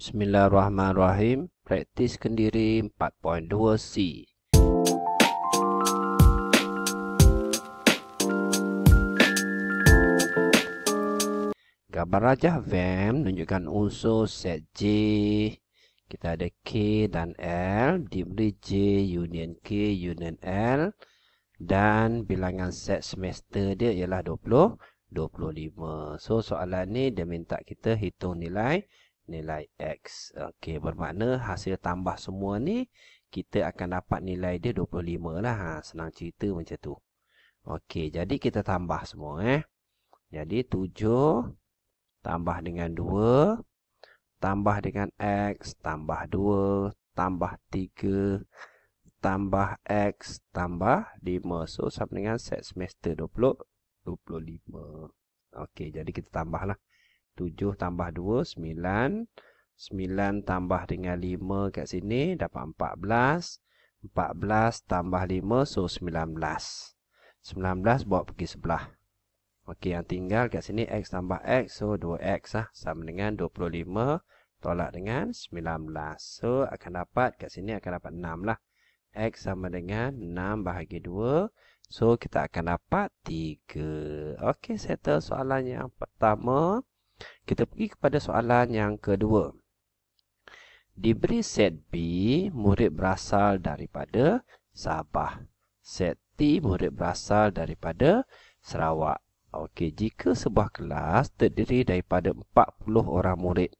Bismillahirrahmanirrahim. Praktis kendiri 4.2C. Gambar rajah VAM menunjukkan unsur set J. Kita ada K dan L. Diberi J union K union L. Dan bilangan set semester dia ialah 20. 25. So soalan ni dia minta kita hitung nilai nilai X. Okey, bermakna hasil tambah semua ni, kita akan dapat nilai dia 25 lah. Ha, senang cerita macam tu. Okey, jadi kita tambah semua eh. Jadi 7 tambah dengan 2 tambah dengan X tambah 2 tambah 3 tambah X tambah 5. So, sama dengan set semester 20, 25. Okey, jadi kita tambahlah. 7 tambah 2, 9. 9 tambah dengan 5 kat sini dapat 14. 14 tambah 5, so 19. 19 bawa pergi sebelah. Okey, yang tinggal kat sini x tambah x, so 2x lah. Sama dengan 25 tolak dengan 19. So, akan dapat kat sini akan dapat 6 lah. x sama dengan 6 bahagi 2. So, kita akan dapat 3. Okey, settle soalan yang pertama. Kita pergi kepada soalan yang kedua. Diberi set B, murid berasal daripada Sabah. Set T, murid berasal daripada Sarawak. Okey, jika sebuah kelas terdiri daripada 40 orang murid.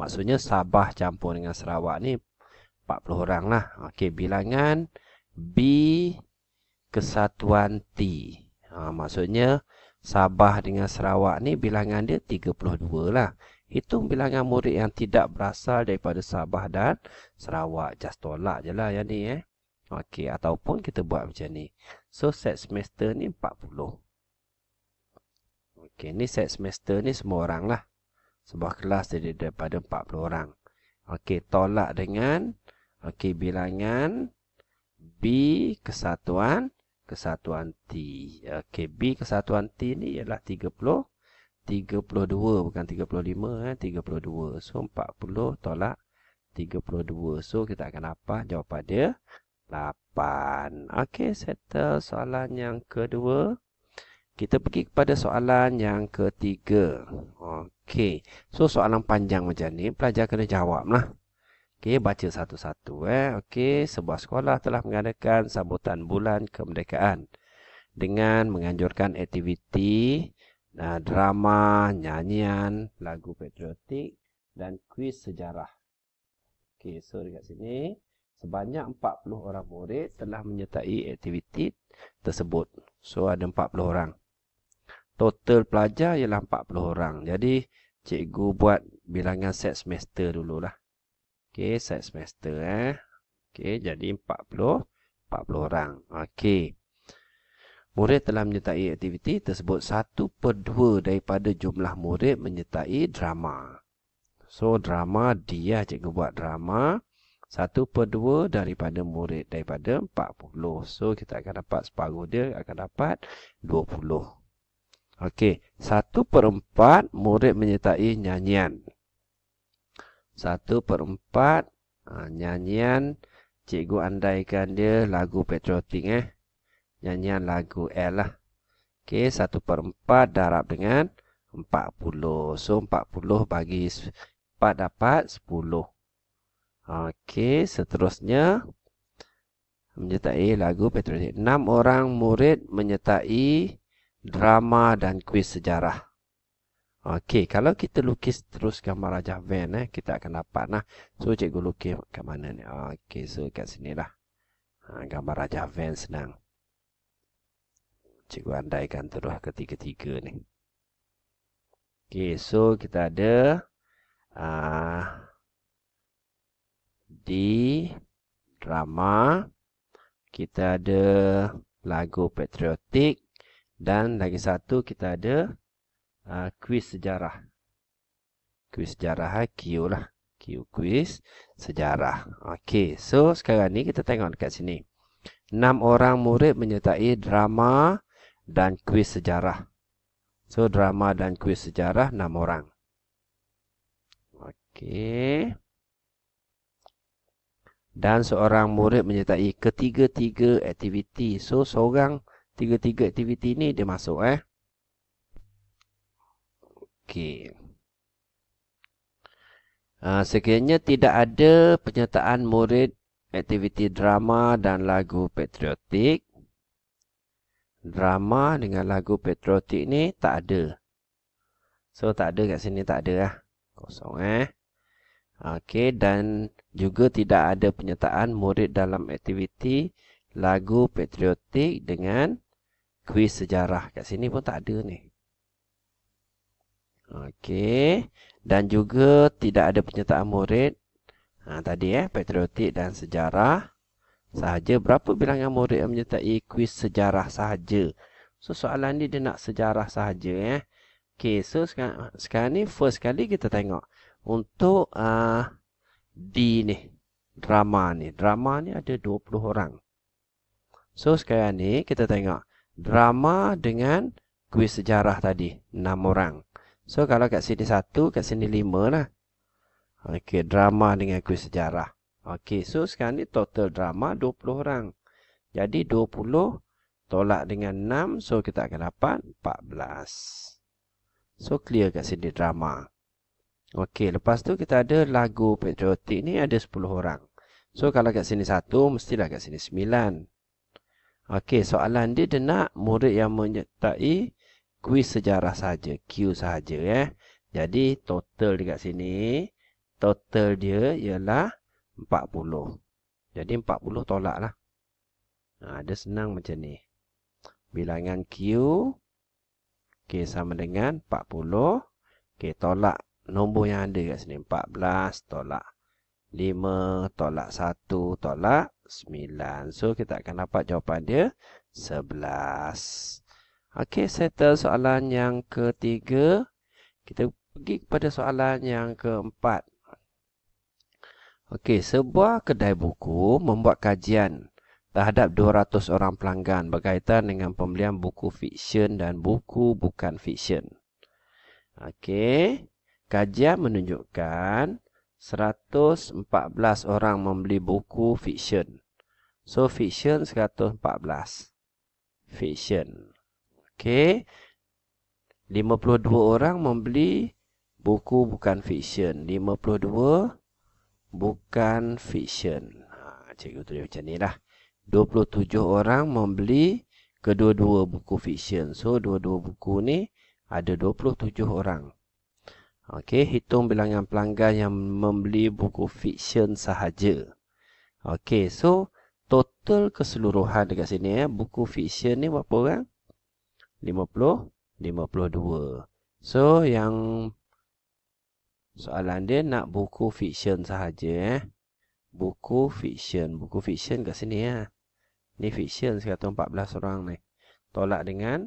Maksudnya Sabah campur dengan Sarawak ni 40 orang lah. Okey, bilangan B kesatuan T. Ha, maksudnya Sabah dengan Sarawak ni bilangan dia 32 lah. Hitung bilangan murid yang tidak berasal daripada Sabah dan Sarawak. Just tolak je lah yang ni eh. Okey, ataupun kita buat macam ni. So, set semester ni 40. Okey, ni set semester ni semua orang lah. Sebuah kelas jadi daripada 40 orang. Okey, tolak dengan okey bilangan B kesatuan kesatuan T. Okey, B kesatuan T ni ialah 30. 32 bukan 35 eh, 32. So 40 tolak 32. So kita akan apa jawapan dia 8. Okey, settle soalan yang kedua. Kita pergi kepada soalan yang ketiga. Okey. So soalan panjang macam ni pelajar kena jawablah. lah. Okey, baca satu-satu eh. Okey, sebuah sekolah telah mengadakan sambutan bulan kemerdekaan dengan menganjurkan aktiviti uh, drama, nyanyian, lagu patriotik dan kuis sejarah. Okey, so dekat sini sebanyak 40 orang murid telah menyertai aktiviti tersebut. So ada 40 orang. Total pelajar ialah 40 orang. Jadi cikgu buat bilangan set semester dululah. Okey, set semester eh. Okey, jadi 40 40 orang. Okey. Murid telah menyertai aktiviti tersebut 1 per 2 daripada jumlah murid menyertai drama. So, drama dia cikgu buat drama. 1 per 2 daripada murid daripada 40. So, kita akan dapat separuh dia akan dapat 20. Okey, 1 per 4 murid menyertai nyanyian. Satu per empat ha, Nyanyian Cikgu andaikan dia lagu patriotik eh Nyanyian lagu L lah Okey, satu per empat darab dengan empat puluh. So, empat puluh bagi empat dapat sepuluh. Okey, seterusnya Menyertai lagu patriotik Enam orang murid menyertai drama dan kuis sejarah Okey, kalau kita lukis terus gambar rajah van eh, kita akan dapat lah. So cikgu lukis kat mana ni? Okey, so kat lah Ha gambar rajah van senang. Cikgu andaikan terus ketiga-tiga ni. Okey, so kita ada uh, ah, di drama kita ada lagu patriotik dan lagi satu kita ada uh, kuis sejarah. Kuis sejarah, ah, Q lah. Q kuis sejarah. Okey, so sekarang ni kita tengok dekat sini. Enam orang murid menyertai drama dan kuis sejarah. So, drama dan kuis sejarah, enam orang. Okey. Dan seorang murid menyertai ketiga-tiga aktiviti. So, seorang tiga-tiga aktiviti ni dia masuk eh. Okey. Uh, sekiranya tidak ada penyertaan murid aktiviti drama dan lagu patriotik. Drama dengan lagu patriotik ni tak ada. So tak ada kat sini tak ada lah. Kosong eh. Okey dan juga tidak ada penyertaan murid dalam aktiviti lagu patriotik dengan kuis sejarah. Kat sini pun tak ada ni. Okey. Dan juga tidak ada penyertaan murid. Ha, tadi eh, patriotik dan sejarah sahaja. Berapa bilangan murid yang menyertai kuis sejarah sahaja? So, soalan ni dia nak sejarah sahaja eh. Okey, so sekarang, sekarang ni first kali kita tengok. Untuk uh, D ni, drama ni. Drama ni ada 20 orang. So, sekarang ni kita tengok. Drama dengan kuis sejarah tadi, 6 orang. So kalau kat sini satu, kat sini lima lah. Okey, drama dengan kuis sejarah. Okey, so sekarang ni total drama 20 orang. Jadi 20 tolak dengan 6, so kita akan dapat 14. So clear kat sini drama. Okey, lepas tu kita ada lagu patriotik ni ada 10 orang. So kalau kat sini satu, mestilah kat sini 9. Okey, soalan dia dia nak murid yang menyertai kuis sejarah saja, Q saja ya. Eh. Jadi total dekat sini total dia ialah 40. Jadi 40 tolaklah. Ha ada senang macam ni. Bilangan Q okey sama dengan 40 okey tolak nombor yang ada dekat sini 14 tolak 5 tolak 1 tolak 9. So kita akan dapat jawapan dia 11. Okey, settle soalan yang ketiga. Kita pergi kepada soalan yang keempat. Okey, sebuah kedai buku membuat kajian terhadap 200 orang pelanggan berkaitan dengan pembelian buku fiksyen dan buku bukan fiksyen. Okey, kajian menunjukkan 114 orang membeli buku fiksyen. So, fiksyen 114. Fiksyen. Okey. 52 orang membeli buku bukan fiction. 52 bukan fiction. Ha, cikgu tulis macam ni lah. 27 orang membeli kedua-dua buku fiction. So, dua-dua buku ni ada 27 orang. Okey, hitung bilangan pelanggan yang membeli buku fiction sahaja. Okey, so total keseluruhan dekat sini ya, buku fiction ni berapa orang? 50-52. So, yang soalan dia nak buku fiksyen sahaja. Eh? Buku fiksyen, Buku fiksyen kat sini. Eh? Ni fiction 114 orang ni. Tolak dengan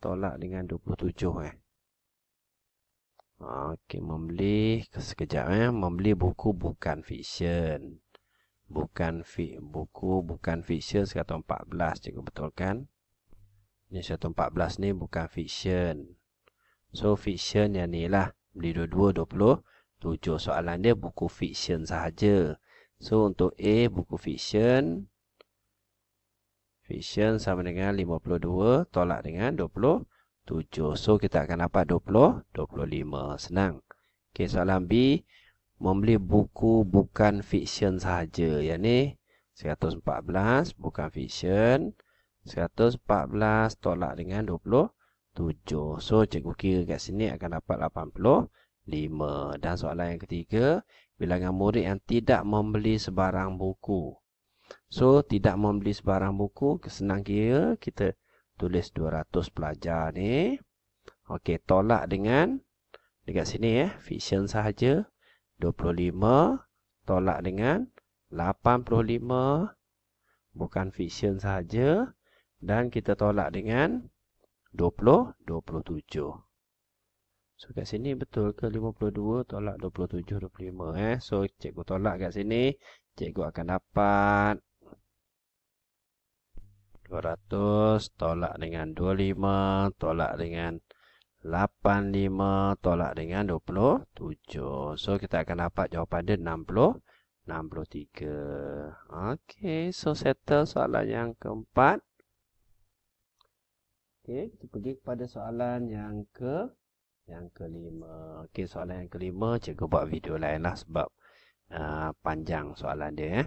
tolak dengan 27. Eh? Okey, membeli sekejap. Eh? Membeli buku bukan fiksyen. Bukan fik, buku bukan fiction 114. Cikgu betulkan. kan? Newton 14 ni bukan fiction. So fiction yang ni lah. Beli dua-dua dua puluh 27 soalan dia buku fiction sahaja. So untuk A buku fiction. Fiction sama dengan 52 tolak dengan 27. So kita akan dapat 20, 25. Senang. Okay, soalan B. Membeli buku bukan fiction sahaja. Yang ni 114 bukan fiction. 114 tolak dengan 27. So, cikgu kira kat sini akan dapat 85. Dan soalan yang ketiga, bilangan murid yang tidak membeli sebarang buku. So, tidak membeli sebarang buku, senang kira kita tulis 200 pelajar ni. Okey, tolak dengan, dekat sini ya, eh, fiction sahaja, 25, tolak dengan 85, bukan fiction sahaja, dan kita tolak dengan 20 27 so kat sini betul ke 52 tolak 27 25 eh so cikgu tolak kat sini cikgu akan dapat 200 tolak dengan 25 tolak dengan 85 tolak dengan 27 so kita akan dapat jawapan dia 60 63. Okey, so settle soalan yang keempat. Okey, kita pergi kepada soalan yang ke yang kelima. Okey, soalan yang kelima cikgu buat video lainlah sebab uh, panjang soalan dia eh.